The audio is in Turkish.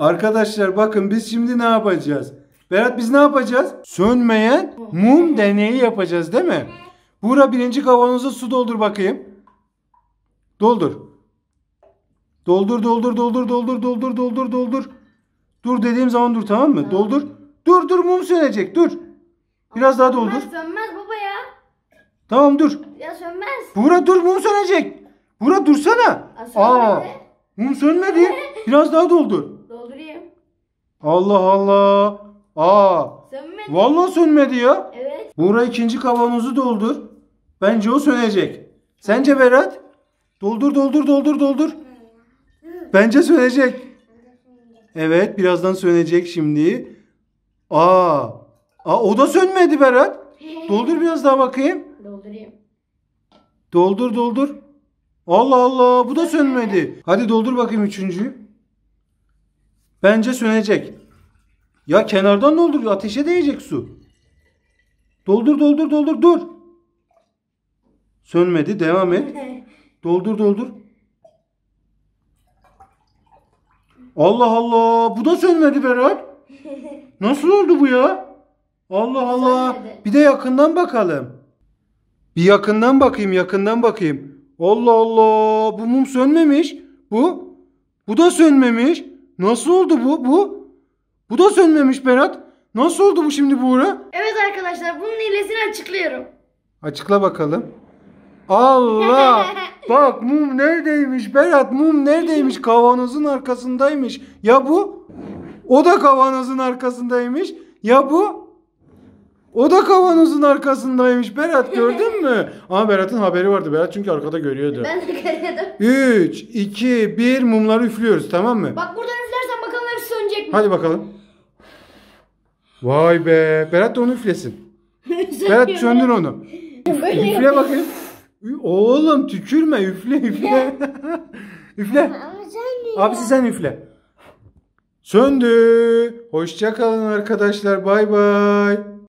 Arkadaşlar bakın biz şimdi ne yapacağız? Berat biz ne yapacağız? Sönmeyen mum deneyi yapacağız değil mi? Buğra birinci kavanoza su doldur bakayım. Doldur. Doldur doldur doldur doldur doldur doldur doldur. Dur dediğim zaman dur tamam mı? Doldur. Dur dur mum sönecek dur. Biraz daha doldur. Sönmez, baba ya. Tamam dur. Ya sönmez. Buğra dur mum sönecek. Buğra dursana. Aa, mum sönmedi. Biraz daha doldur. Allah Allah. Aa. Sönmedi. Vallahi sönmedi ya. Evet. Buğra ikinci kavanozu doldur. Bence o sönecek. Sence Berat? Doldur doldur doldur doldur. Bence sönecek. Evet birazdan sönecek şimdi. Aa. Aa o da sönmedi Berat. Doldur biraz daha bakayım. Doldurayım. Doldur doldur. Allah Allah bu da sönmedi. Hadi doldur bakayım üçüncüyü. Bence sönecek. Ya kenardan doldur. Ateşe değecek su. Doldur doldur doldur dur. Sönmedi. Devam et. Doldur doldur. Allah Allah. Bu da sönmedi Berat. Nasıl oldu bu ya? Allah Allah. Bir de yakından bakalım. Bir yakından bakayım yakından bakayım. Allah Allah. Bu mum sönmemiş. Bu. Bu da sönmemiş. Nasıl oldu bu? Bu? Bu da sönmemiş Berat. Nasıl oldu bu şimdi Buğra? Evet arkadaşlar bunun hilesini açıklıyorum. Açıkla bakalım. Allah! Bak mum neredeymiş Berat? Mum neredeymiş? Kavanozun arkasındaymış. Ya bu? O da kavanozun arkasındaymış. Ya bu? O da kavanozun arkasındaymış. Berat gördün mü? Ama Berat'ın haberi vardı. Berat çünkü arkada görüyordu. Ben de görüyordum. 3, 2, 1 mumları üflüyoruz tamam mı? Bak Hadi bakalım. Vay be. Berat da onu üflesin. Berat söndür onu. Böyle üfle bakayım. Oğlum tükürme üfle üfle. üfle. Abisi sen üfle. Söndü. Hoşçakalın arkadaşlar. Bay bay.